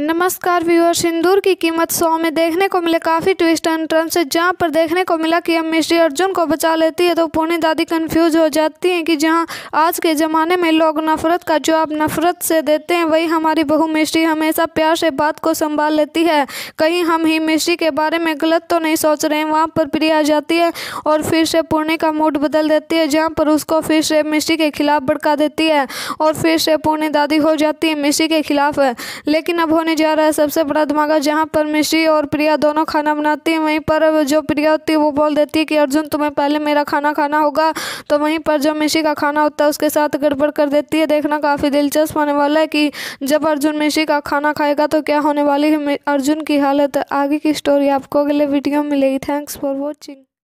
नमस्कार व्यूअर सिंदूर की कीमत सौ में देखने को मिले काफ़ी ट्विस्ट एंड टर्न से जहाँ पर देखने को मिला कि अब मिश्री अर्जुन को बचा लेती है तो पुणे दादी कंफ्यूज हो जाती हैं कि जहाँ आज के ज़माने में लोग नफ़रत का जवाब नफ़रत से देते हैं वही हमारी बहू मिश्री हमेशा प्यार से बात को संभाल लेती है कहीं हम ही मिश्री के बारे में गलत तो नहीं सोच रहे हैं वहाँ पर प्रिय आ जाती है और फिर से पुणे का मूड बदल देती है जहाँ पर उसको फिर से मिश्री के खिलाफ भड़का देती है और फिर से पुणे दादी हो जाती है मिश्री के खिलाफ लेकिन अब होने होने जा रहा है सबसे बड़ा धमाका जहाँ पर मिश्री और प्रिया दोनों खाना बनाती हैं वहीं पर जो प्रिया होती है वो बोल देती है कि अर्जुन तुम्हें पहले मेरा खाना खाना होगा तो वहीं पर जो मिश्री का खाना होता है उसके साथ गड़बड़ कर देती है देखना काफ़ी दिलचस्प होने वाला है कि जब अर्जुन मिश्री का खाना खाएगा तो क्या होने वाली है अर्जुन की हालत आगे की स्टोरी आपको अगले वीडियो में मिलेगी थैंक्स फॉर वॉचिंग